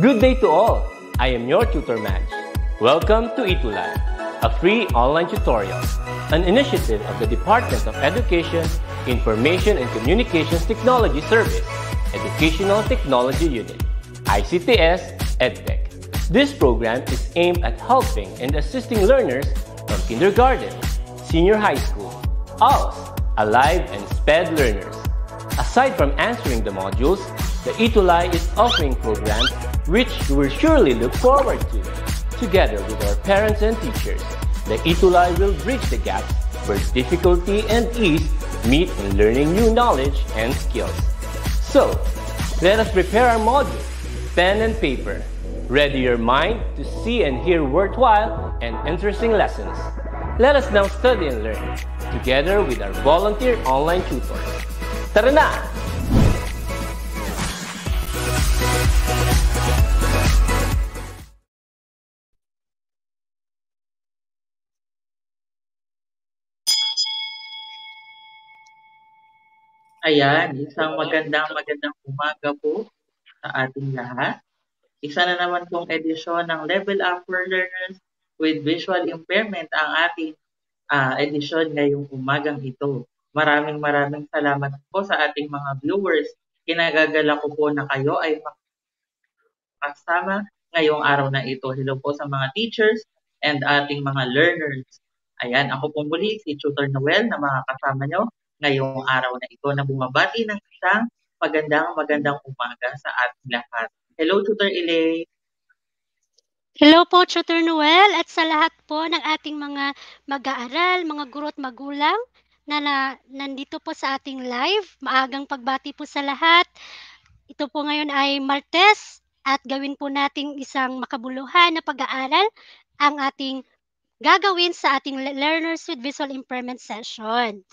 Good day to all! I am your tutor, Madge. Welcome to Itulab, a free online tutorial, an initiative of the Department of Education, Information and Communications Technology Service, Educational Technology Unit, ICTS EdTech. This program is aimed at helping and assisting learners from kindergarten, senior high school, ALS, Alive and SPED learners. Aside from answering the modules, the Itulai is offering programs which we will surely look forward to. Together with our parents and teachers, the Itulay will bridge the gaps where difficulty and ease meet in learning new knowledge and skills. So, let us prepare our module, pen and paper. Ready your mind to see and hear worthwhile and interesting lessons. Let us now study and learn together with our volunteer online tutors. Tara na! Ayan, isang magandang magandang umaga po sa ating lahat. Isa na naman pong edisyon ng Level Up for Learners with Visual Impairment ang ating uh, edisyon ngayong umagang ito. Maraming maraming salamat po sa ating mga viewers. Kinagagala ko po na kayo ay pagsama ngayong araw na ito. Hello po sa mga teachers and ating mga learners. Ayan, ako po muli si Tutor Noel na makakasama nyo ngayong araw na ito na bumabati ng isang magandang magandang umaga sa ating lahat. Hello Tutor Elaine. Hello po Tutor Noel at sa lahat po ng ating mga mag-aaral, mga guro at magulang na, na nandito po sa ating live. Maagang pagbati po sa lahat. Ito po ngayon ay Martes, at gawin po nating isang makabuluhan na pag-aaral ang ating gagawin sa ating Learners with Visual Impairment session.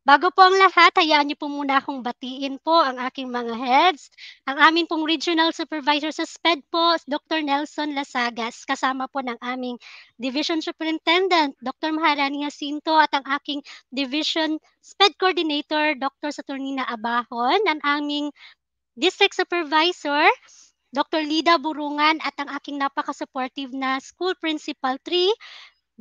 Bago po ang lahat, hayaan niyo po muna akong batiin po ang aking mga heads. Ang amin pong Regional Supervisor sa SPED po, Dr. Nelson Lasagas, kasama po ng aming Division Superintendent, Dr. Maharani Jacinto, at ang aking Division SPED Coordinator, Dr. Saturnina Abahon, ang aming District Supervisor, Dr. Lida Burungan at ang aking napaka-supportive na School Principal 3,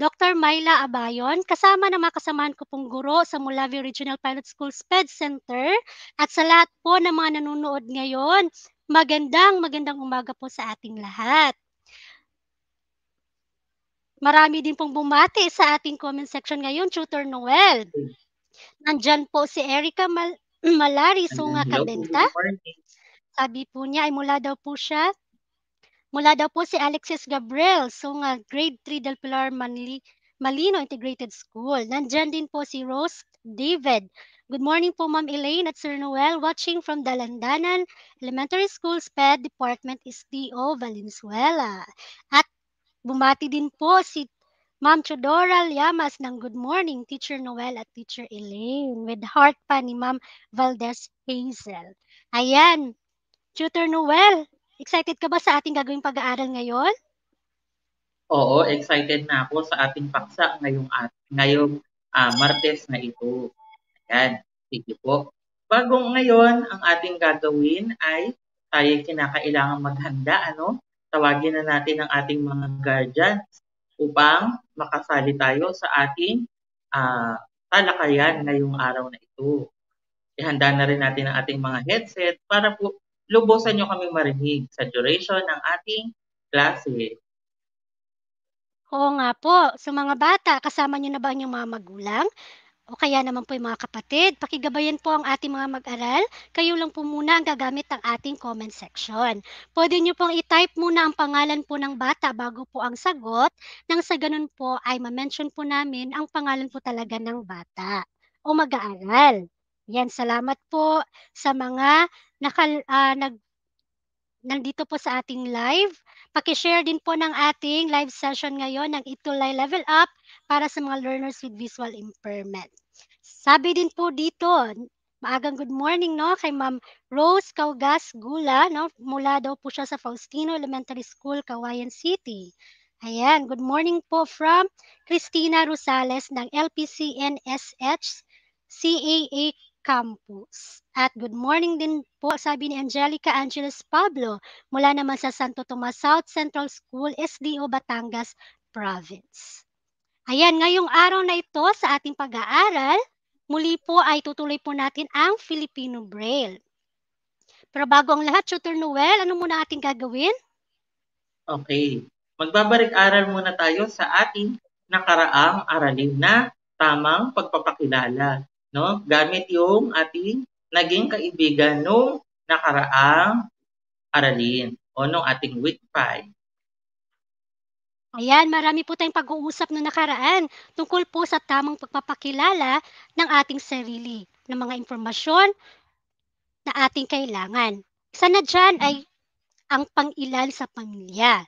Dr. Myla Abayon, kasama ng mga kasamahan ko pong guro sa Mulavi Regional Pilot School SPED Center at sa lahat po ng mga nanonood ngayon, magandang magandang umaga po sa ating lahat. Marami din pong bumati sa ating comment section ngayon, Tutor Noel. Nandyan po si Erica Mal Malari Sunga Hello, Kalenta. Sabi po niya ay mula daw po siya mula daw po si Alexis Gabriel, so nga grade 3 Del Pilar Manli, Malino Integrated School. Nandiyan din po si Rose David. Good morning po Ma'am Elaine at Sir Noel watching from Dalandanan Elementary School Sped Department is DO Valenzuela. At bumati din po si Ma'am Chodora Llamas ng Good Morning Teacher Noel at Teacher Elaine with heart pa ni Ma'am Valdez Hazel. Ayan, Tutor Noel, excited ka ba sa ating gagawing pag-aaral ngayon? Oo, excited na ako sa ating paksa ngayong, at, ngayong uh, Martes na ito. Ayan, sige po. Bagong ngayon, ang ating gagawin ay tayo kinakailangan maghanda, ano? Tawagin na natin ang ating mga guardians upang makasali tayo sa ating uh, talakayan ngayong araw na ito. Ihanda na rin natin ang ating mga headset para po lubusan nyo kaming marinig sa duration ng ating klase. Oo nga po. Sa mga bata, kasama nyo na ba ang mga magulang? O kaya naman po yung mga kapatid, pakigabayan po ang ating mga mag-aral. Kayo lang po muna ang gagamit ng ating comment section. Pwede nyo pong i-type muna ang pangalan po ng bata bago po ang sagot. Nang sa ganun po ay ma-mention po namin ang pangalan po talaga ng bata o mag-aaral. Yan, salamat po sa mga nakal, uh, nag, nandito po sa ating live. Paki-share din po ng ating live session ngayon ng Itulay Level Up para sa mga learners with visual impairment. Sabi din po dito, maagang good morning no kay Ma'am Rose Kaugas Gula no mula daw po siya sa Faustino Elementary School, Kawayan City. Ayan, good morning po from Christina Rosales ng LPCNSH CAA Campus. At good morning din po sabi ni Angelica Angeles Pablo mula naman sa Santo Tomas South Central School, SDO Batangas Province. Ayan, ngayong araw na ito sa ating pag-aaral, muli po ay tutuloy po natin ang Filipino Braille. Pero bago ang lahat, Tutor Noel, ano muna ating gagawin? Okay. Magbabalik-aral muna tayo sa ating nakaraang aralin na tamang pagpapakilala no? Gamit yung ating naging kaibigan nung nakaraang aralin o nung ating week 5. Ayan, marami po tayong pag-uusap noong nakaraan tungkol po sa tamang pagpapakilala ng ating sarili ng mga impormasyon na ating kailangan. Isa na dyan ay ang pang sa pamilya.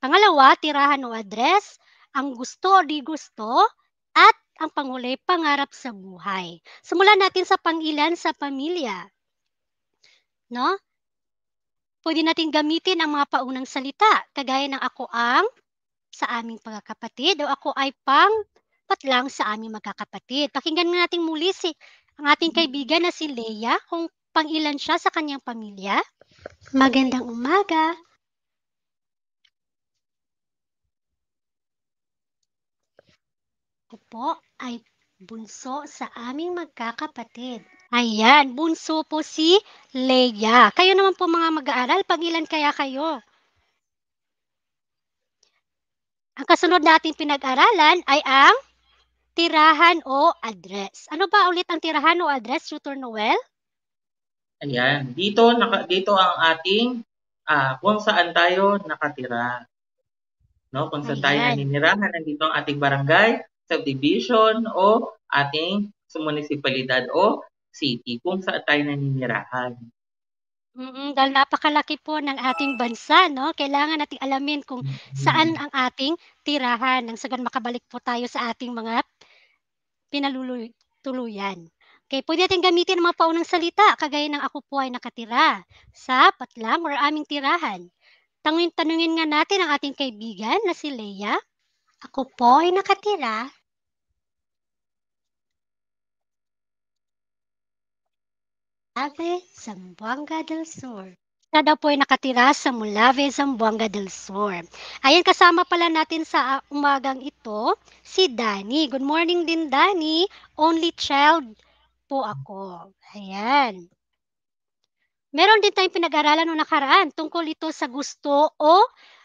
Pangalawa, tirahan o address, ang gusto o di gusto, at ang pangulay pangarap sa buhay. Simulan natin sa pangilan sa pamilya. No? Pwede natin gamitin ang mga paunang salita, kagaya ng ako ang sa aming pagkakapatid o ako ay pang patlang sa aming magkakapatid. Pakinggan natin muli si ang ating kaibigan na si Leia kung pangilan siya sa kanyang pamilya. Magandang umaga. Ako po ay bunso sa aming magkakapatid. Ayan, bunso po si Leia. Kayo naman po mga mag-aaral, pangilan kaya kayo? Ang kasunod natin pinag-aralan ay ang tirahan o address. Ano ba ulit ang tirahan o address, Tutor Noel? Ayan, dito naka, dito ang ating uh, kung saan tayo nakatira. No, kung saan Ayan. tayo naninirahan, dito ang ating barangay, subdivision o ating munisipalidad o city kung saan tayo naninirahan. Mm-mm, dahil napakalaki po ng ating bansa, no? Kailangan nating alamin kung saan ang ating tirahan nang sagan makabalik po tayo sa ating mga pinaluluyan. Okay, pwede natin gamitin ang mga paunang salita kagaya ng ako po ay nakatira sa patlang or aming tirahan. Tanungin tanungin nga natin ang ating kaibigan na si Leia. Ako po ay nakatira Mulave, Zamboanga del Sur. Kada po ay nakatira sa Mulave, Zamboanga del Sur. Ayan, kasama pala natin sa umagang ito si Danny. Good morning din, Danny. Only child po ako. Ayan. Meron din tayong pinag-aralan noong nakaraan tungkol ito sa gusto o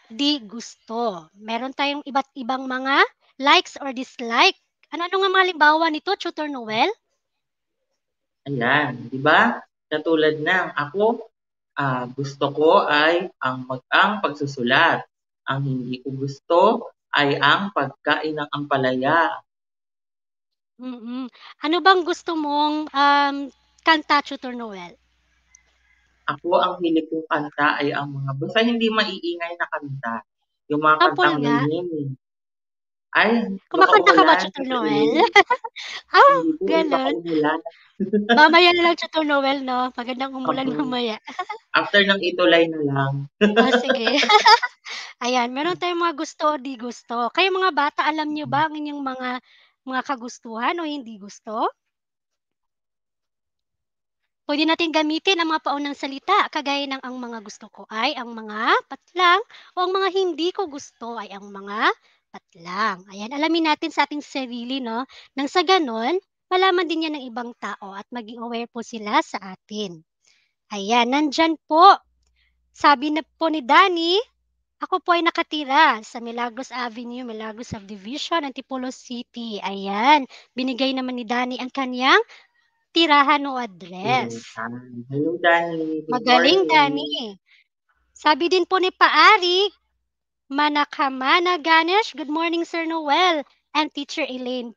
di gusto. Meron tayong iba't ibang mga likes or dislike. Ano-ano nga mga halimbawa nito, Tutor Noel? Ayan, di ba? Katulad ng ako, uh, gusto ko ay ang mag-ang pagsusulat. Ang hindi ko gusto ay ang pagkain ng ampalaya. Mm-mm. Ano bang gusto mong um, kanta, Tutor Noel? Ako, ang hilig kong kanta ay ang mga basta hindi maiingay na kanta. Yung mga kantang nga. nilinig ay, Kumakanta ka ba, Chuto Noel? ah, oh, ganun. mamaya na lang, Chuto Noel, no? Magandang umulan okay. mamaya. After ng itulay na lang. oh, sige. Ayan, meron tayong mga gusto o di gusto. Kayo mga bata, alam nyo ba ang inyong mga mga kagustuhan o hindi gusto? Pwede natin gamitin ang mga paunang salita kagaya ng ang mga gusto ko ay ang mga patlang o ang mga hindi ko gusto ay ang mga dapat lang. Ayan, alamin natin sa ating sarili, no? Nang sa ganon, malaman din yan ng ibang tao at maging aware po sila sa atin. Ayan, nandyan po. Sabi na po ni Danny, ako po ay nakatira sa Milagros Avenue, Milagros Subdivision, Antipolo City. Ayan, binigay naman ni Danny ang kanyang tirahan o address. Hello, Danny. Magaling, Danny. Sabi din po ni Paari, Manakamana Ganesh. Good morning, Sir Noel and Teacher Elaine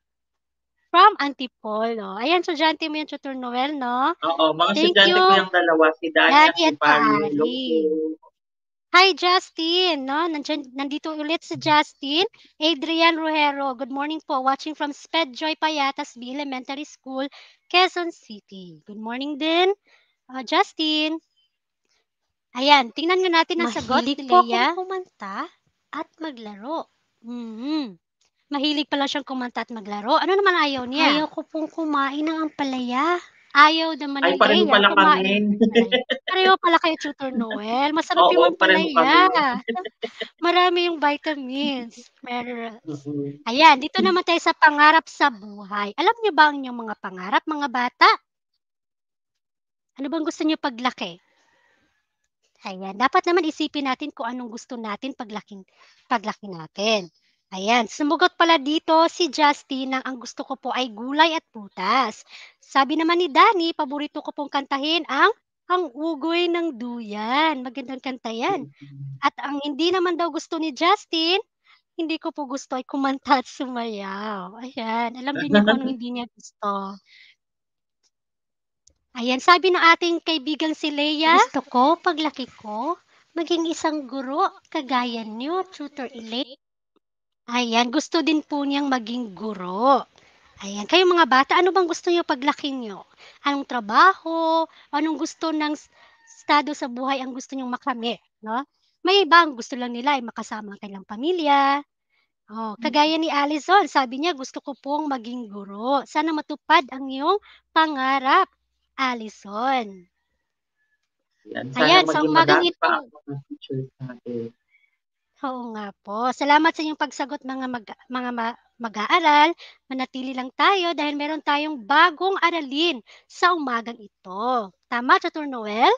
from Antipolo. Ayan, estudyante mo yung Tutor Noel, no? Oo, mga Thank ko yung dalawa, si Dani at si Palo. Hi, Justin. No, Nandiyan, nandito ulit si Justin. Adrian Rojero, good morning po. Watching from Sped Joy Payatas B Elementary School, Quezon City. Good morning din, uh, ah, Justin. Justin. Ayan, tingnan nga natin ang Mahilig sagot ni Leia. Mahilig po kumanta at maglaro. Mhm. Mahilig pala siyang kumanta at maglaro. Ano naman ayaw niya? Ayaw ko pong kumain ng ampalaya. Ayaw naman Ay, ni pareho Leia pala kumain. kami. pareho pala kayo, Tutor Noel. Masarap Oo, yung pareho ampalaya. Marami yung vitamins, minerals. Mm-hmm. Ayan, dito naman tayo sa pangarap sa buhay. Alam niyo ba ang inyong mga pangarap, mga bata? Ano bang gusto niyo paglaki? Ayan, dapat naman isipin natin kung anong gusto natin paglaki, paglaki natin. Ayan, sumugot pala dito si Justin ng ang gusto ko po ay gulay at putas. Sabi naman ni Danny, paborito ko pong kantahin ang ang ugoy ng duyan. Magandang kanta yan. Mm-hmm. At ang hindi naman daw gusto ni Justin, hindi ko po gusto ay kumanta at sumayaw. Ayan, alam din niya kung hindi niya gusto. Ayan, sabi ng ating kaibigan si Leia, gusto ko, paglaki ko, maging isang guro kagaya niyo, Tutor Elaine. Ayan, gusto din po niyang maging guro. Ayan, kayo mga bata, ano bang gusto niyo paglaki niyo? Anong trabaho? Anong gusto ng estado sa buhay ang gusto niyong makamit? No? May iba ang gusto lang nila ay makasama ang kanilang pamilya. Oh, mm. kagaya ni Alison, sabi niya, gusto ko pong maging guro. Sana matupad ang iyong pangarap. Allison. Yan. Sana Ayan, so umagang ito. Oo nga po. Salamat sa inyong pagsagot mga mag, mga ma, mag-aaral. Manatili lang tayo dahil meron tayong bagong aralin sa umagang ito. Tama, Tutor Noel?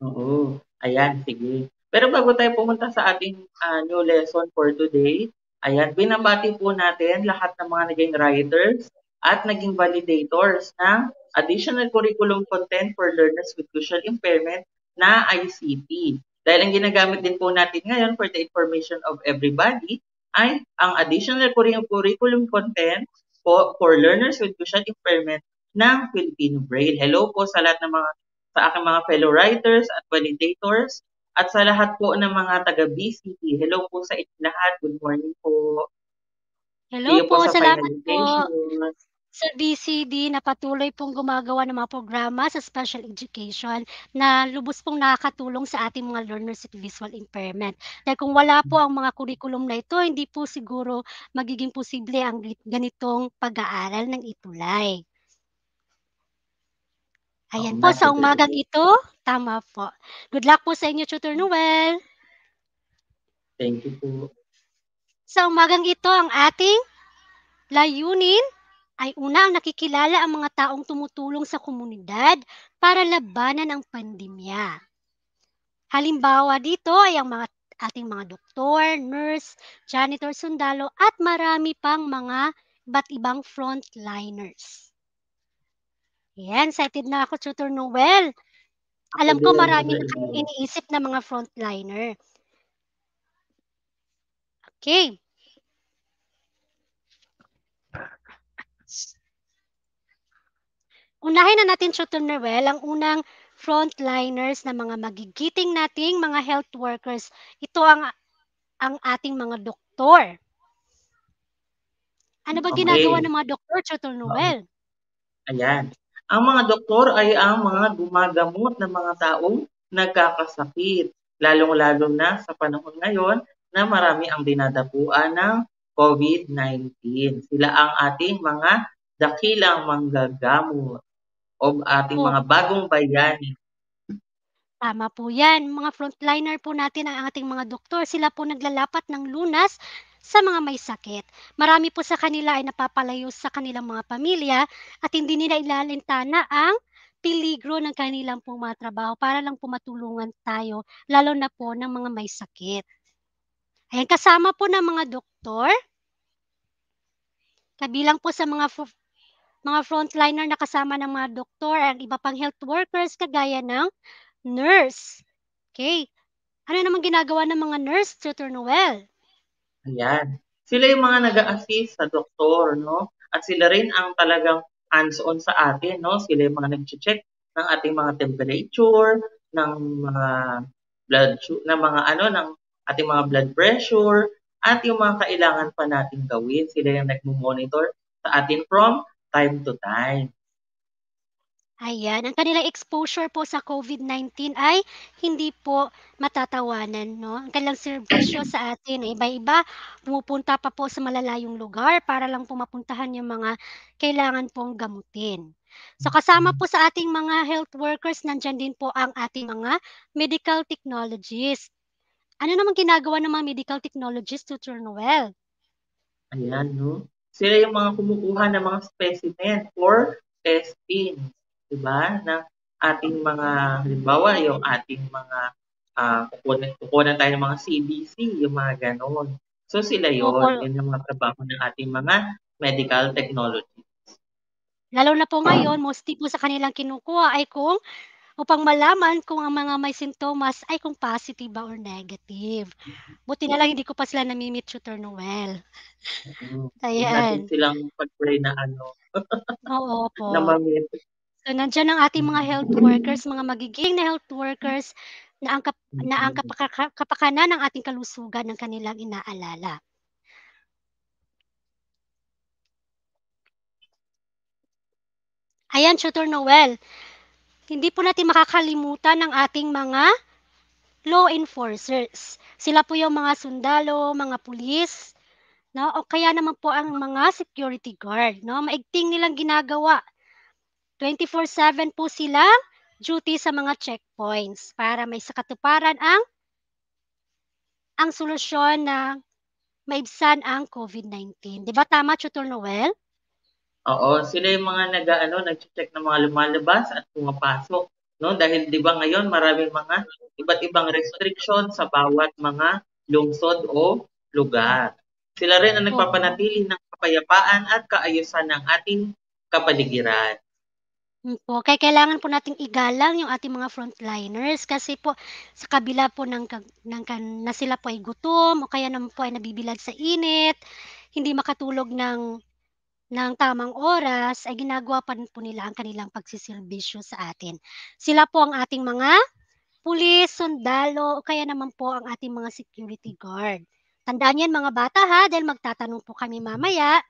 Oo. Ayan, sige. Pero bago tayo pumunta sa ating uh, new lesson for today, ayan, binabati po natin lahat ng mga naging writers at naging validators ng additional curriculum content for learners with visual impairment na ICT. Dahil ang ginagamit din po natin ngayon for the information of everybody ay ang additional curriculum content po for learners with visual impairment ng Filipino Braille. Hello po sa lahat ng mga sa aking mga fellow writers at validators at sa lahat po ng mga taga BCT. Hello po sa lahat. Good morning po. Hello Iyo po, po sa salamat po sa BCD na patuloy pong gumagawa ng mga programa sa special education na lubos pong nakakatulong sa ating mga learners with visual impairment. Dahil kung wala po ang mga curriculum na ito, hindi po siguro magiging posible ang ganitong pag-aaral ng itulay. Ayan po, sa umagang ito, tama po. Good luck po sa inyo, Tutor Noel. Thank you po. Sa umagang ito, ang ating layunin ay una ang nakikilala ang mga taong tumutulong sa komunidad para labanan ang pandemya. Halimbawa dito ay ang mga ating mga doktor, nurse, janitor, sundalo at marami pang mga iba't ibang frontliners. Yan, excited na ako, Tutor Noel. Alam ko marami na kayong iniisip na mga frontliner. Okay. unahin na natin si to Noel, ang unang frontliners na mga magigiting nating mga health workers. Ito ang ang ating mga doktor. Ano ba okay. ginagawa ng mga doktor, Chutor Noel? Ayan. Ang mga doktor ay ang mga gumagamot ng mga taong nagkakasakit, lalong-lalo na sa panahon ngayon na marami ang dinadapuan ng COVID-19. Sila ang ating mga dakilang manggagamot of ating mga bagong bayani. Tama po yan. Mga frontliner po natin ang ating mga doktor. Sila po naglalapat ng lunas sa mga may sakit. Marami po sa kanila ay napapalayo sa kanilang mga pamilya at hindi nila ilalintana ang piligro ng kanilang pong mga trabaho para lang po matulungan tayo, lalo na po ng mga may sakit. Ayan, kasama po ng mga doktor, kabilang po sa mga mga frontliner na kasama ng mga doktor at iba pang health workers kagaya ng nurse. Okay. Ano naman ginagawa ng mga nurse, Tutor Noel? Ayan. Sila yung mga nag-assist sa doktor, no? At sila rin ang talagang hands-on sa atin, no? Sila yung mga nag-check ng ating mga temperature, ng mga blood ng mga ano ng ating mga blood pressure at yung mga kailangan pa nating gawin. Sila yung nagmo-monitor sa atin from time to time. Ayan, ang kanilang exposure po sa COVID-19 ay hindi po matatawanan, no? Ang kanilang serbisyo sa atin, iba-iba, pumupunta pa po sa malalayong lugar para lang po mapuntahan yung mga kailangan pong gamutin. So kasama po sa ating mga health workers, nandyan din po ang ating mga medical technologists. Ano naman ginagawa ng mga medical technologists to turn well? Ayan, no? sila yung mga kumukuha ng mga specimen for testing, di ba? Ng ating mga, halimbawa, yung ating mga, uh, ah, kukunan, kukunan tayo ng mga CBC, yung mga ganon. So sila yon yun yung mga trabaho ng ating mga medical technology. Lalo na po ngayon, mostly po sa kanilang kinukuha ay kung upang malaman kung ang mga may sintomas ay kung positive ba or negative. Mm-hmm. Buti na lang hindi ko pa sila namimit tutor Noel. Ayan. Natin silang pag-pray na ano. Oo po. na mamit. So nandiyan ang ating mga mm-hmm. health workers, mga magiging na health workers na ang, kap- na ang mm-hmm. kapaka- kapakanan ng ating kalusugan ng kanilang inaalala. Ayan, Tutor Noel hindi po natin makakalimutan ang ating mga law enforcers. Sila po yung mga sundalo, mga pulis, no? O kaya naman po ang mga security guard, no? Maigting nilang ginagawa. 24/7 po sila duty sa mga checkpoints para may sakatuparan ang ang solusyon na maibsan ang COVID-19. 'Di ba tama, Tutor Noel? Oo, sila yung mga nag ano, check ng mga lumalabas at pumapasok, no? Dahil 'di ba ngayon maraming mga iba't ibang restriction sa bawat mga lungsod o lugar. Sila rin ang nagpapanatili ng kapayapaan at kaayusan ng ating kapaligiran. Okay, mm-hmm. kailangan po nating igalang yung ating mga frontliners kasi po sa kabila po ng, ng na sila po ay gutom o kaya naman po ay nabibilag sa init, hindi makatulog ng ng tamang oras ay ginagawa pa po nila ang kanilang pagsiserbisyo sa atin. Sila po ang ating mga pulis, sundalo, o kaya naman po ang ating mga security guard. Tandaan yan mga bata ha, dahil magtatanong po kami mamaya.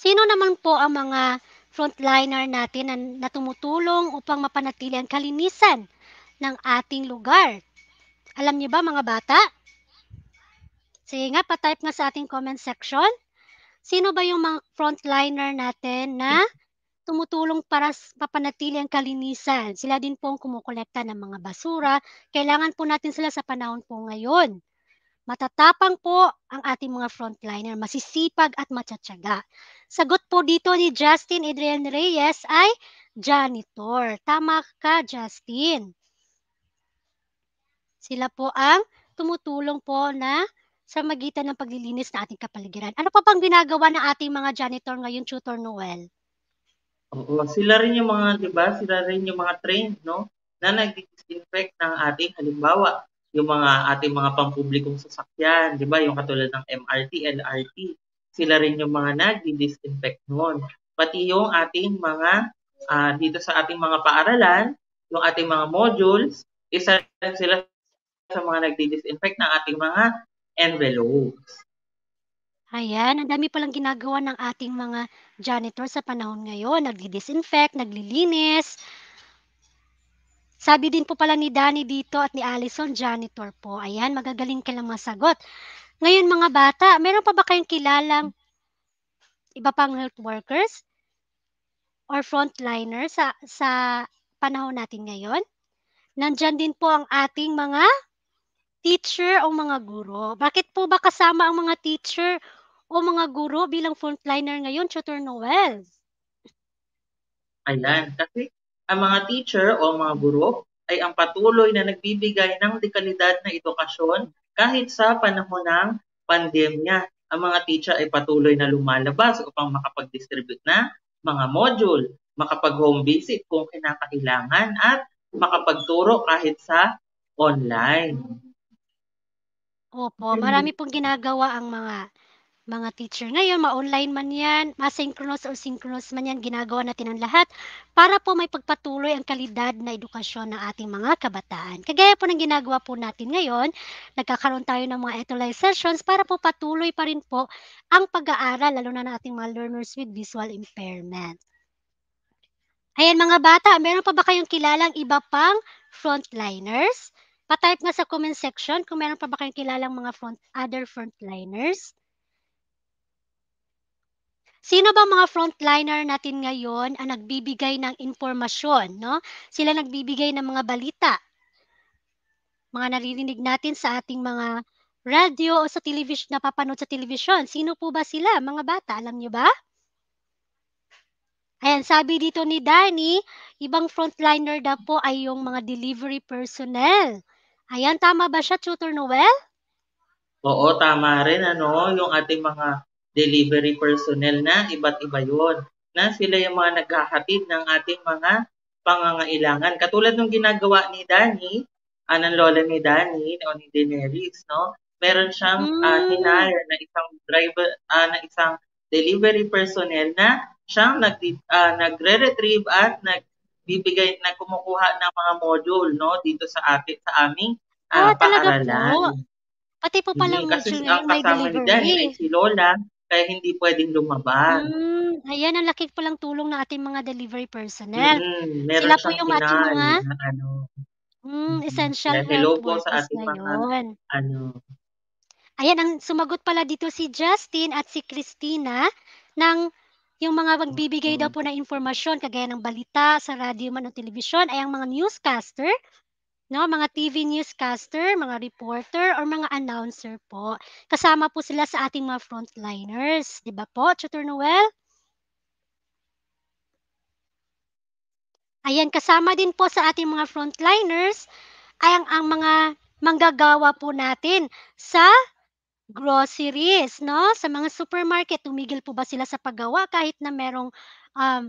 Sino naman po ang mga frontliner natin na, na tumutulong upang mapanatili ang kalinisan ng ating lugar? Alam niyo ba mga bata? Sige nga, patype nga sa ating comment section. Sino ba yung mga frontliner natin na tumutulong para mapanatili ang kalinisan. Sila din po ang kumukolekta ng mga basura. Kailangan po natin sila sa panahon po ngayon. Matatapang po ang ating mga frontliner, masisipag at matsatsaga. Sagot po dito ni Justin Adrian Reyes ay janitor. Tama ka, Justin. Sila po ang tumutulong po na sa magitan ng paglilinis ng ating kapaligiran. Ano pa bang ginagawa ng ating mga janitor ngayon, Tutor Noel? Oo, sila rin yung mga, di ba, sila rin yung mga trained, no? Na nag-disinfect ng ating, halimbawa, yung mga ating mga pampublikong sasakyan, di ba, yung katulad ng MRT, LRT, sila rin yung mga nag-disinfect noon. Pati yung ating mga, uh, dito sa ating mga paaralan, yung ating mga modules, isa sila sa mga nagdi-disinfect ng ating mga envelopes. Ayan, ang dami palang ginagawa ng ating mga janitor sa panahon ngayon. Nagdi-disinfect, naglilinis. Sabi din po pala ni Danny dito at ni Allison, janitor po. Ayan, magagaling ka lang masagot. Ngayon mga bata, meron pa ba kayong kilalang iba pang health workers or frontliners sa, sa panahon natin ngayon? Nandyan din po ang ating mga teacher o mga guro? Bakit po ba kasama ang mga teacher o mga guro bilang frontliner ngayon, Tutor Noel? Ayan, kasi ang mga teacher o mga guro ay ang patuloy na nagbibigay ng dekalidad na edukasyon kahit sa panahon ng pandemya. Ang mga teacher ay patuloy na lumalabas upang makapag-distribute na mga module, makapag-home visit kung kinakailangan at makapagturo kahit sa online. Opo, marami pong ginagawa ang mga mga teacher ngayon, ma-online man 'yan, ma-synchronous o synchronous man 'yan, ginagawa natin ang lahat para po may pagpatuloy ang kalidad na edukasyon ng ating mga kabataan. Kagaya po ng ginagawa po natin ngayon, nagkakaroon tayo ng mga etolized sessions para po patuloy pa rin po ang pag-aaral lalo na ng ating mga learners with visual impairment. Ayan mga bata, meron pa ba kayong kilalang iba pang frontliners? Pa-type nga sa comment section kung meron pa ba kayong kilalang mga front, other frontliners. Sino ba mga frontliner natin ngayon ang nagbibigay ng impormasyon? No? Sila nagbibigay ng mga balita. Mga naririnig natin sa ating mga radio o sa television, napapanood sa television. Sino po ba sila? Mga bata, alam niyo ba? Ayan, sabi dito ni Danny, ibang frontliner daw po ay yung mga delivery personnel. Ayan, tama ba siya, Tutor Noel? Oo, tama rin. Ano, yung ating mga delivery personnel na iba't iba yon na sila yung mga naghahatid ng ating mga pangangailangan. Katulad ng ginagawa ni Danny, uh, ng lola ni Danny, o ni Daenerys, no? Meron siyang mm. uh, hinire na isang driver, uh, na isang delivery personnel na siyang nag, uh, ah, nagre-retrieve at nag nagbibigay na kumukuha ng mga module no dito sa atin sa aming uh, ah, ah paaralan. Po? Pati po pala hindi, kasi ang kasama niya eh, si Lola kaya hindi pwedeng lumabas. Mm, ayan, ang laki po lang tulong ng ating mga delivery personnel. Mm, Sila po yung ating mga ano, mm, essential health hello po sa ating mga ano. Ayan, ang sumagot pala dito si Justin at si Christina ng yung mga magbibigay daw po ng informasyon kagaya ng balita sa radyo man o telebisyon ay ang mga newscaster, no, mga TV newscaster, mga reporter or mga announcer po. Kasama po sila sa ating mga frontliners, 'di ba po, Tutor Noel? Ayan, kasama din po sa ating mga frontliners ay ang, ang mga manggagawa po natin sa groceries, no? Sa mga supermarket, tumigil po ba sila sa paggawa kahit na merong um,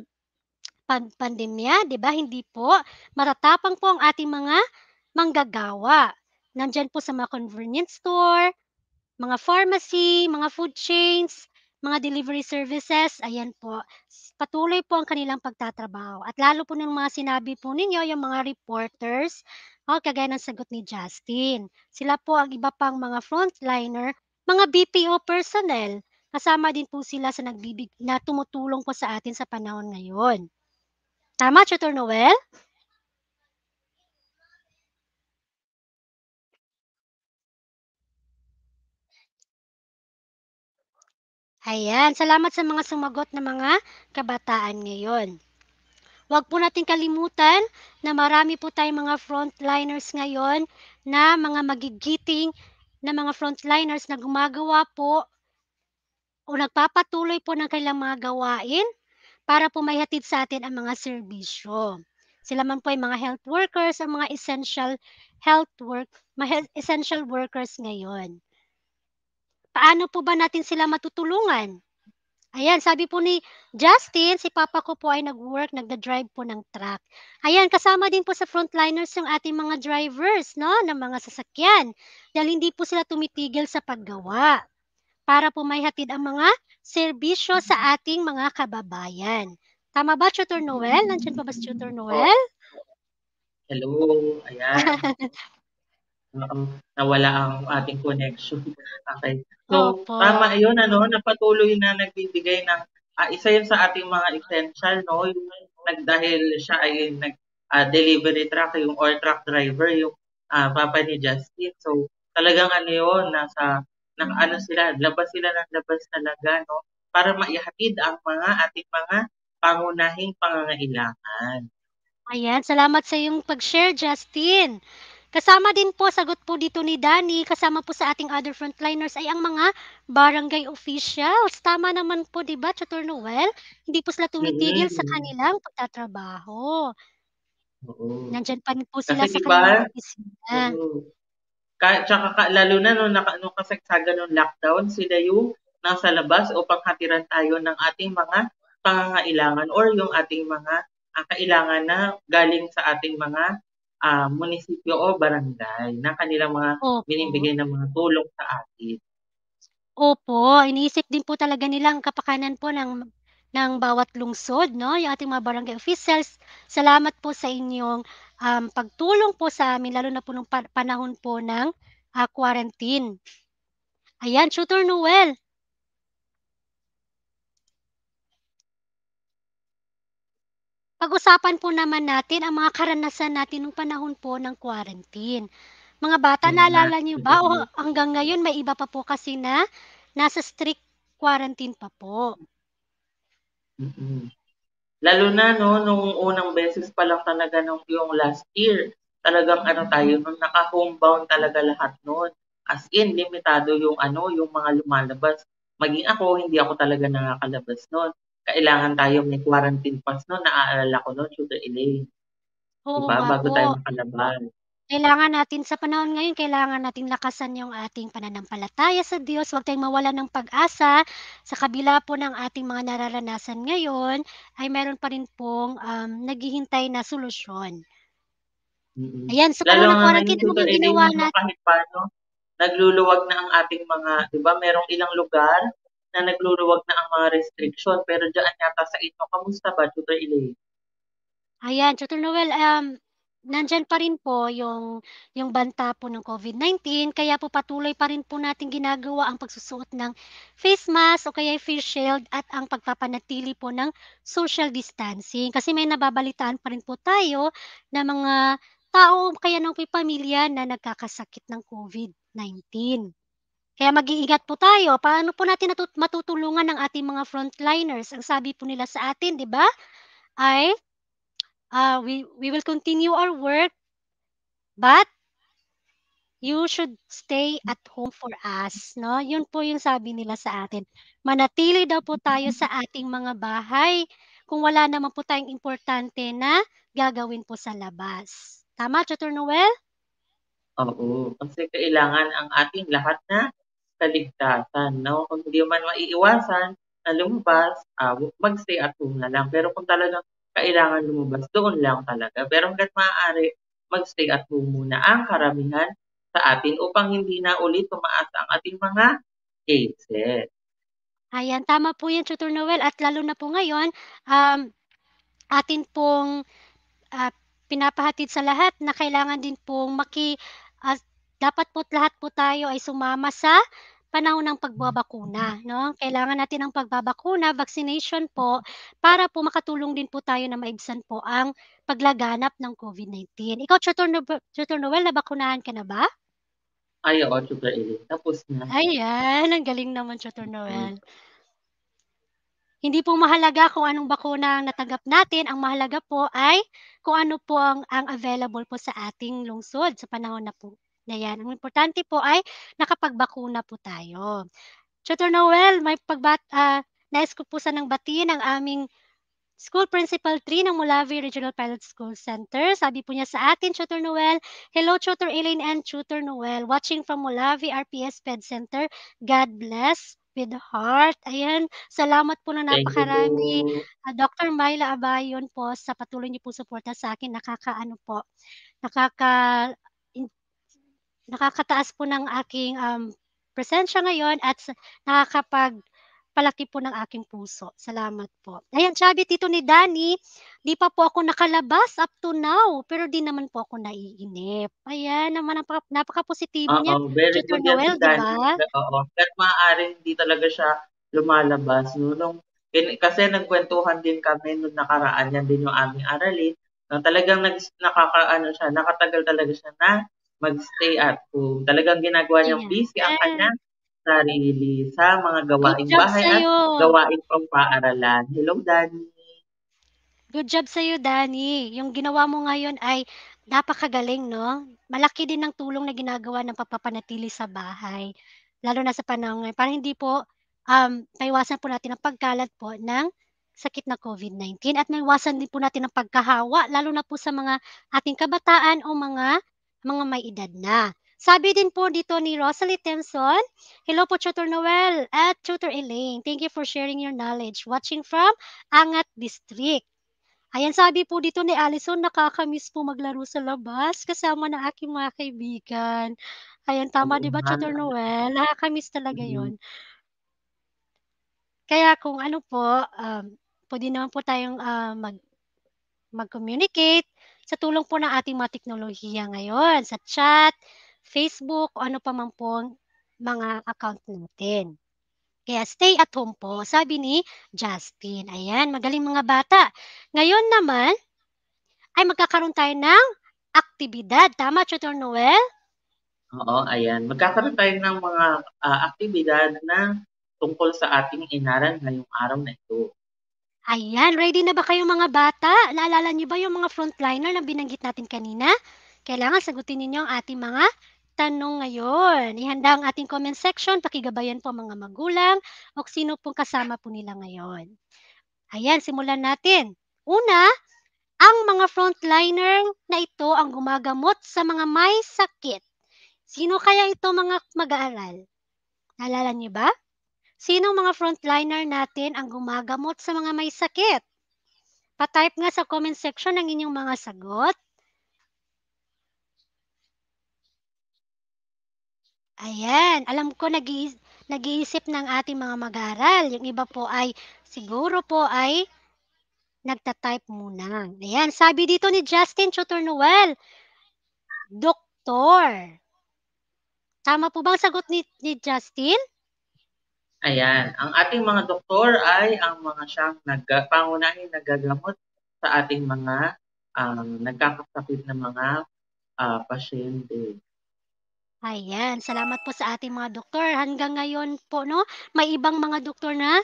pandemya, 'di ba? Hindi po. Matatapang po ang ating mga manggagawa. Nandiyan po sa mga convenience store, mga pharmacy, mga food chains, mga delivery services, ayan po. Patuloy po ang kanilang pagtatrabaho. At lalo po ng mga sinabi po ninyo, yung mga reporters, oh, kagaya ng sagot ni Justin. Sila po ang iba pang mga frontliner mga BPO personnel. Kasama din po sila sa nagbibig na tumutulong po sa atin sa panahon ngayon. Tama, Tutor Noel? Ayan, salamat sa mga sumagot na mga kabataan ngayon. Huwag po natin kalimutan na marami po tayong mga frontliners ngayon na mga magigiting na mga frontliners na gumagawa po o nagpapatuloy po ng kailang mga gawain para po may hatid sa atin ang mga serbisyo. Sila man po ay mga health workers, ang mga essential health work, mga essential workers ngayon. Paano po ba natin sila matutulungan? Ayan, sabi po ni Justin, si papa ko po ay nag-work, nagda-drive po ng truck. Ayan, kasama din po sa frontliners yung ating mga drivers, no, ng mga sasakyan. Dahil hindi po sila tumitigil sa paggawa para po may hatid ang mga serbisyo sa mm-hmm. ating mga kababayan. Tama ba, Tutor Noel? Nandiyan pa ba si Tutor mm-hmm. Noel? Hello, ayan. Oo, nawala ang ating connection. Okay. So, Opo. tama yun, ano, napatuloy na nagbibigay ng, uh, isa yun sa ating mga essential, no, yung nagdahil siya ay nag uh, delivery truck, yung or truck driver, yung uh, papa ni Justin. So, talagang ano yun, nasa, ng ano sila, labas sila ng labas talaga, no, para maihatid ang mga ating mga pangunahing pangangailangan. Ayan, salamat sa iyong pag-share, Justin. Kasama din po, sagot po dito ni Danny, kasama po sa ating other frontliners ay ang mga barangay officials. Tama naman po, di ba, Chatur Noel? Hindi po sila tumitigil sa mm-hmm. kanilang pagtatrabaho. Oo. Nandyan pa rin po sila Kasi sa diba, kanilang opisina. Oo. Ka, tsaka ka, lalo na nung, naka, nung kasagsagan ng lockdown, sila yung nasa labas upang hatiran tayo ng ating mga pangangailangan or yung ating mga uh, kailangan na galing sa ating mga uh, munisipyo o barangay na kanilang mga Opo. binibigay ng mga tulong sa atin. Opo, iniisip din po talaga nila ang kapakanan po ng ng bawat lungsod, no? Yung ating mga barangay officials, salamat po sa inyong um, pagtulong po sa amin lalo na po nung panahon po ng uh, quarantine. Ayan, Shooter Noel, Pag-usapan po naman natin ang mga karanasan natin nung panahon po ng quarantine. Mga bata, naalala niyo ba o hanggang ngayon may iba pa po kasi na nasa strict quarantine pa po? Lalo na no, nung unang beses pa lang talaga nung yung last year, talagang ano tayo nung naka-homebound talaga lahat noon. As in, limitado yung ano, yung mga lumalabas. Maging ako, hindi ako talaga nakakalabas noon kailangan tayo may quarantine pass no naaalala ko no Sugar Elaine. Oo, diba? Bago po. tayo makalabas. Kailangan natin sa panahon ngayon, kailangan natin lakasan yung ating pananampalataya sa Diyos. Huwag tayong mawala ng pag-asa. Sa kabila po ng ating mga nararanasan ngayon, ay meron pa rin pong um, naghihintay na solusyon. Mm-hmm. Ayan, sa so panahon ng quarantine, ano yung ginawa natin? Kahit paano, nagluluwag na ang ating mga, di ba, merong ilang lugar na nagluluwag na ang mga restriction. Pero dyan yata sa inyo, kamusta ba, Tutor Elaine? Ayan, Tutor Noel, um, nandyan pa rin po yung, yung banta po ng COVID-19, kaya po patuloy pa rin po natin ginagawa ang pagsusuot ng face mask o kaya face shield at ang pagpapanatili po ng social distancing. Kasi may nababalitaan pa rin po tayo na mga tao kaya ng pamilya na nagkakasakit ng COVID-19. Kaya mag-iingat po tayo. Paano po natin natut- matutulungan ng ating mga frontliners? Ang sabi po nila sa atin, di ba? Ay, uh, we, we will continue our work, but you should stay at home for us. No? Yun po yung sabi nila sa atin. Manatili daw po tayo sa ating mga bahay kung wala naman po tayong importante na gagawin po sa labas. Tama, Chatur Noel? Oo. Kasi kailangan ang ating lahat na kaligtasan. No? Kung hindi man maiiwasan na lumabas, uh, mag-stay at home na lang. Pero kung talagang kailangan lumabas, doon lang talaga. Pero hanggat maaari, mag-stay at home muna ang karamihan sa atin upang hindi na ulit tumaas ang ating mga cases. Ayan, tama po yan, Tutor Noel. At lalo na po ngayon, um, atin pong uh, pinapahatid sa lahat na kailangan din pong maki, uh, dapat po lahat po tayo ay sumama sa panahon ng pagbabakuna, mm. no? Kailangan natin ng pagbabakuna, vaccination po para po makatulong din po tayo na maibsan po ang paglaganap ng COVID-19. Ikaw, Chutor, Chutor Noel, nabakunahan ka na ba? Ay, oo, Chutor Tapos na. Ayan, ang galing naman, Chutor Noel. Hindi po mahalaga kung anong bakuna ang natanggap natin. Ang mahalaga po ay kung ano po ang, ang available po sa ating lungsod sa panahon na po Ayan, ang importante po ay nakapagbakuna po tayo. Tutor Noel, may pagbat, uh, nais ko po sa nang batiin ang aming School Principal 3 ng Mulavi Regional Pilot School Center. Sabi po niya sa atin, Tutor Noel, Hello, Tutor Elaine and Tutor Noel. Watching from Mulavi RPS Ped Center. God bless with heart. Ayan, salamat po na napakarami. Uh, ah, Dr. Myla Abayon po sa patuloy niyo po suporta sa akin. Nakakaano po, nakaka nakakataas po ng aking um, presensya ngayon at nakakapag palaki po ng aking puso. Salamat po. Ayan, sabi tito ni Danny, di pa po ako nakalabas up to now, pero di naman po ako naiinip. Ayan, naman napaka, napaka positive niya. Oo, very good Noel, di ba? Oo, pero maaaring hindi talaga siya lumalabas. No? Nung, kasi nagkwentuhan din kami nung nakaraan, yan din yung aming aralin, na talagang nag, nakaka, ano siya, nakatagal talaga siya na mag-stay at home. Talagang ginagawa niyang busy ang kanyang sarili sa mga gawaing bahay sa'yo. at gawain pang-paaralan. Hello, Danny. Good job sa iyo, Danny. Yung ginawa mo ngayon ay napakagaling, no? Malaki din ang tulong na ginagawa ng papapanatili sa bahay. Lalo na sa panahon ngayon. Para hindi po, um, maiwasan po natin ang pagkalat po ng sakit na COVID-19 at maiwasan din po natin ang pagkahawa lalo na po sa mga ating kabataan o mga mga may edad na. Sabi din po dito ni Rosalie Temson, Hello po Tutor Noel at Tutor Elaine. Thank you for sharing your knowledge. Watching from Angat District. Ayan, sabi po dito ni Alison, nakakamiss po maglaro sa labas kasama na aking mga kaibigan. Ayan, tama oh, di ba Tutor Noel? Nakakamiss talaga mm-hmm. yon. Kaya kung ano po, um, pwede naman po tayong uh, mag mag-communicate sa tulong po ng ating mga teknolohiya ngayon, sa chat, Facebook, o ano pa man pong mga account natin. Kaya stay at home po, sabi ni Justin. Ayan, magaling mga bata. Ngayon naman, ay magkakaroon tayo ng aktibidad. Tama, Tutor Noel? Oo, ayan. Magkakaroon tayo ng mga uh, aktibidad na tungkol sa ating inaral ngayong araw na ito. Ayan, ready na ba kayong mga bata? Naalala niyo ba yung mga frontliner na binanggit natin kanina? Kailangan sagutin ninyo ang ating mga tanong ngayon. Ihanda ang ating comment section, pakigabayan po mga magulang o sino pong kasama po nila ngayon. Ayan, simulan natin. Una, ang mga frontliner na ito ang gumagamot sa mga may sakit. Sino kaya ito mga mag-aaral? Naalala niyo ba? Sino mga frontliner natin ang gumagamot sa mga may sakit? Patype nga sa comment section ang inyong mga sagot. Ayan, alam ko nag-iisip ng ating mga mag-aaral. Yung iba po ay, siguro po ay nagta-type muna. Ayan, sabi dito ni Justin Chutor Noel, Doktor. Tama po bang sagot ni, ni Justin? Ayan, ang ating mga doktor ay ang mga siyang nag, pangunahin nagagamot sa ating mga um, nagkakasakit na mga uh, pasyente. Ayan, salamat po sa ating mga doktor. Hanggang ngayon po, no, may ibang mga doktor na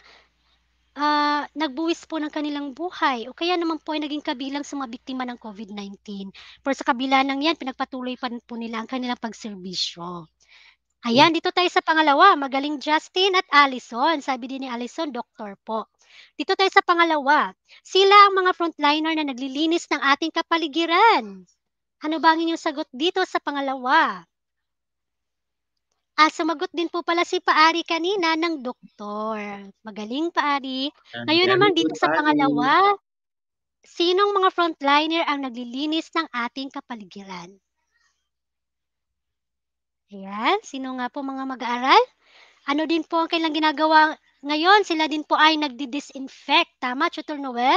uh, nagbuwis po ng kanilang buhay o kaya naman po ay naging kabilang sa mga biktima ng COVID-19. Pero sa kabila ng yan, pinagpatuloy pa po nila ang kanilang pagserbisyo. Ayan, hmm. dito tayo sa pangalawa. Magaling Justin at Allison. Sabi din ni Allison, doktor po. Dito tayo sa pangalawa. Sila ang mga frontliner na naglilinis ng ating kapaligiran. Ano ba ang inyong sagot dito sa pangalawa? Ah, sumagot din po pala si Paari kanina ng doktor. Magaling, Paari. Ngayon naman dito sa pangalawa, sinong mga frontliner ang naglilinis ng ating kapaligiran? Ayan, sino nga po mga mag-aaral? Ano din po ang kailang ginagawa ngayon? Sila din po ay nagdi-disinfect. Tama, Tutor Noel?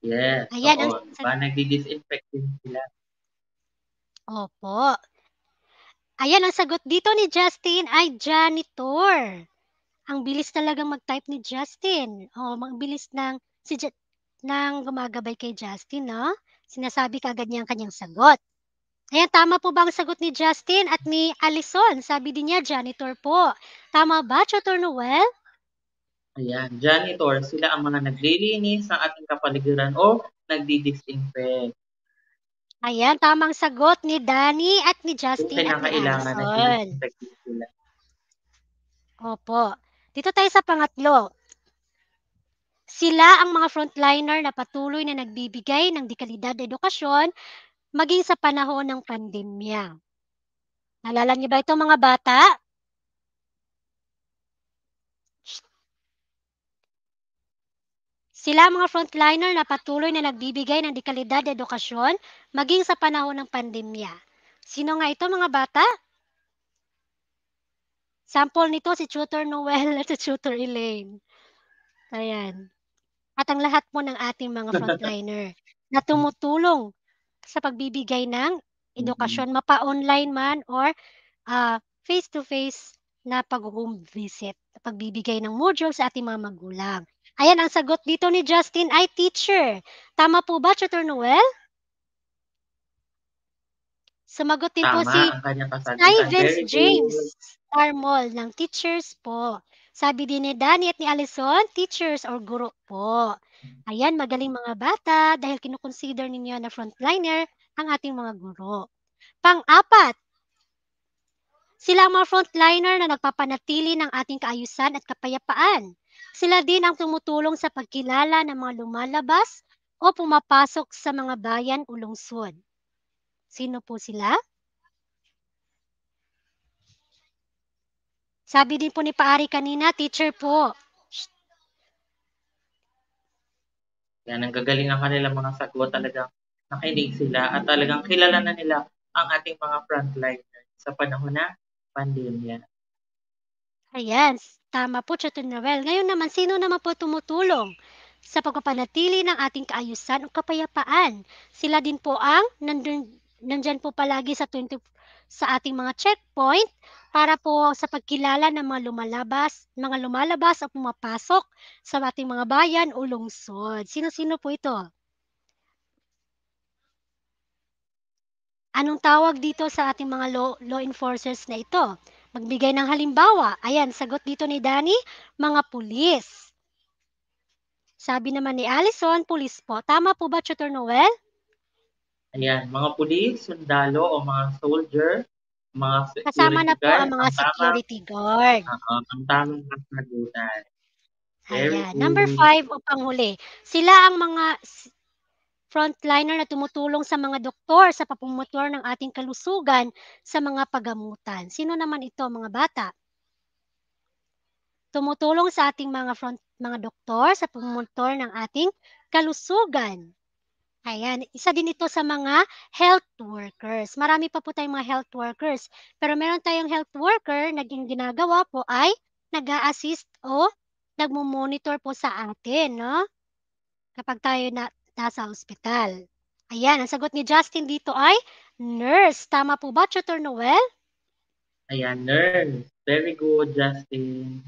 Yes. Ayan, oo. Ang, sa... nagdi-disinfect din sila. Opo. Ayan, ang sagot dito ni Justin ay janitor. Ang bilis talagang mag-type ni Justin. O, ang bilis ng, si, ng gumagabay kay Justin, no? Sinasabi kagad niya ang kanyang sagot. Ayan, tama po ba ang sagot ni Justin at ni Alison? Sabi din niya, janitor po. Tama ba, Chator Noel? Ayan, janitor, sila ang mga naglilinis sa ating kapaligiran o nagdi-disinfect. Ayan, ang sagot ni Danny at ni Justin Ito at ni kailangan Alison. Opo. Dito tayo sa pangatlo. Sila ang mga frontliner na patuloy na nagbibigay ng dekalidad na edukasyon maging sa panahon ng pandemya. Nalala niyo ba ito mga bata? Sila mga frontliner na patuloy na nagbibigay ng dekalidad na edukasyon maging sa panahon ng pandemya. Sino nga ito mga bata? Sample nito si Tutor Noel at si Tutor Elaine. Ayan. At ang lahat po ng ating mga frontliner na tumutulong sa pagbibigay ng edukasyon, mm-hmm. mapa-online man or uh, face-to-face na pag-home visit, pagbibigay ng module sa ating mga magulang. Ayan, ang sagot dito ni Justin ay teacher. Tama po ba, Tutor Noel? Sumagot din Tama, po si Stevens James Armol ng teachers po. Sabi din ni Danny at ni Alison, teachers or guro po. Ayan, magaling mga bata dahil kinukonsider ninyo na frontliner ang ating mga guro. Pang-apat, sila ang mga frontliner na nagpapanatili ng ating kaayusan at kapayapaan. Sila din ang tumutulong sa pagkilala ng mga lumalabas o pumapasok sa mga bayan o lungsod. Sino po sila? Sabi din po ni Paari kanina, teacher po. Yan, ang gagaling ang kanilang mga sagot. talaga. nakinig sila at talagang kilala na nila ang ating mga frontliners sa panahon na pandemya. Ayan, tama po, Chaton Noel. Ngayon naman, sino naman po tumutulong sa pagpapanatili ng ating kaayusan o kapayapaan? Sila din po ang nandun, nandyan po palagi sa 20, sa ating mga checkpoint para po sa pagkilala ng mga lumalabas, mga lumalabas o pumapasok sa ating mga bayan o lungsod. Sino-sino po ito? Anong tawag dito sa ating mga law, law enforcers na ito? Magbigay ng halimbawa. Ayan, sagot dito ni Danny, mga pulis. Sabi naman ni Allison, pulis po. Tama po ba, Tutor Noel? Ayan, mga pulis, sundalo o mga soldier, mga security Kasama na po ang mga security guard. Uh, ang tamang kasagutan. Ayan. Number five o panghuli. Sila ang mga frontliner na tumutulong sa mga doktor sa papumutor ng ating kalusugan sa mga pagamutan. Sino naman ito, mga bata? Tumutulong sa ating mga front mga doktor sa pumutor ng ating kalusugan. Ayan, isa din ito sa mga health workers. Marami pa po tayong mga health workers. Pero meron tayong health worker na ginagawa po ay nag assist o nagmo-monitor po sa atin, no? Kapag tayo na nasa ospital. Ayan, ang sagot ni Justin dito ay nurse. Tama po ba, Tutor Noel? Ayan, nurse. Very good, Justin.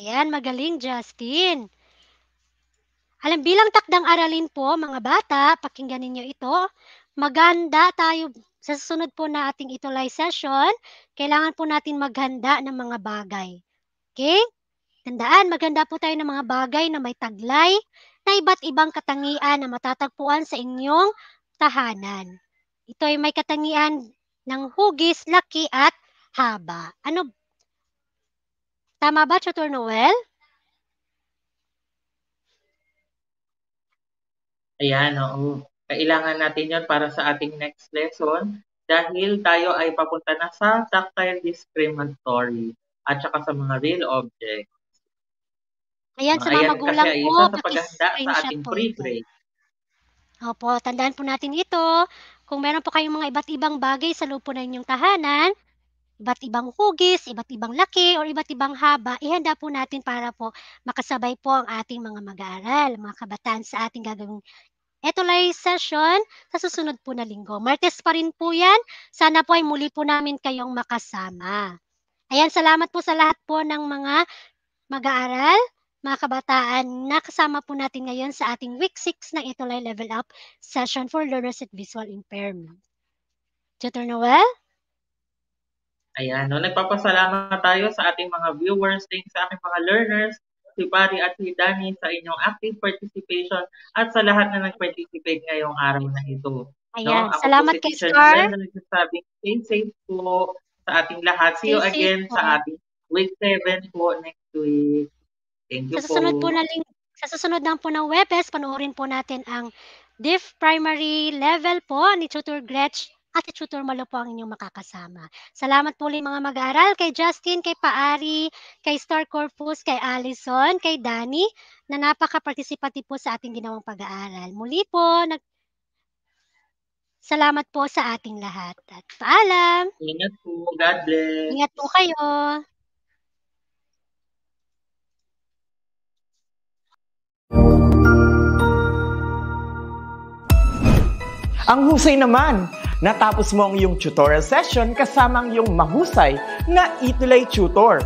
Ayan, magaling, Justin. Alam, bilang takdang aralin po mga bata, pakinggan ninyo ito. Maganda tayo sa susunod po na ating itulay session. Kailangan po natin maghanda ng mga bagay. Okay? Tandaan, maghanda po tayo ng mga bagay na may taglay na iba't ibang katangian na matatagpuan sa inyong tahanan. Ito ay may katangian ng hugis, laki at haba. Ano? Tama ba, Tutor Noel? Ayan, oo. Kailangan natin yon para sa ating next lesson dahil tayo ay papunta na sa tactile discriminatory at saka sa mga real objects. Ayan, sa mga Ayan, magulang kasi po, sa paghanda sa ating pre-grade. Opo, tandaan po natin ito. Kung meron po kayong mga iba't ibang bagay sa loob po ng inyong tahanan, iba't ibang hugis, iba't ibang laki, or iba't ibang haba, ihanda po natin para po makasabay po ang ating mga mag-aaral, mga kabataan sa ating gagawing Etolay session sa susunod po na linggo. Martes pa rin po yan. Sana po ay muli po namin kayong makasama. Ayan, salamat po sa lahat po ng mga mag-aaral, mga kabataan na kasama po natin ngayon sa ating week 6 ng Etolay Level Up session for learners with visual impairment. Tutor Noel? Ayan, no? nagpapasalamat tayo sa ating mga viewers, thanks sa ating mga learners, si Pari at si Dani sa inyong active participation at sa lahat na nag-participate ngayong araw na ito. Ayan, no? salamat kay Star. Ako na nagsasabing stay safe po sa ating lahat. See stay you again sa ating week 7 po next week. Thank you sa susunod po. po na ling- sa susunod lang po ng Webes, panoorin po natin ang DIF Primary Level po ni Tutor Gretch at tutor Malo po ang inyong makakasama. Salamat po ulit mga mag-aaral kay Justin, kay Paari, kay Star Corpus, kay Allison, kay Danny na napaka-participative po sa ating ginawang pag-aaral. Muli po, nag Salamat po sa ating lahat. At paalam! Ingat po. God bless. Ingat po kayo. Ang husay naman Natapos mo ang iyong tutorial session kasama ang iyong mahusay na Itulay Tutor.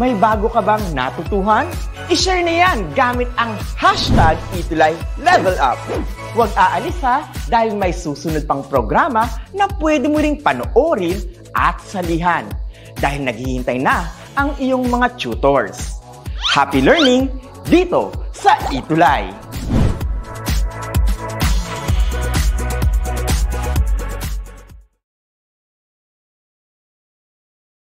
May bago ka bang natutuhan? I-share na yan gamit ang hashtag Itulay Level Up. Huwag aalis ha dahil may susunod pang programa na pwede mo ring panoorin at salihan dahil naghihintay na ang iyong mga tutors. Happy learning dito sa Itulay!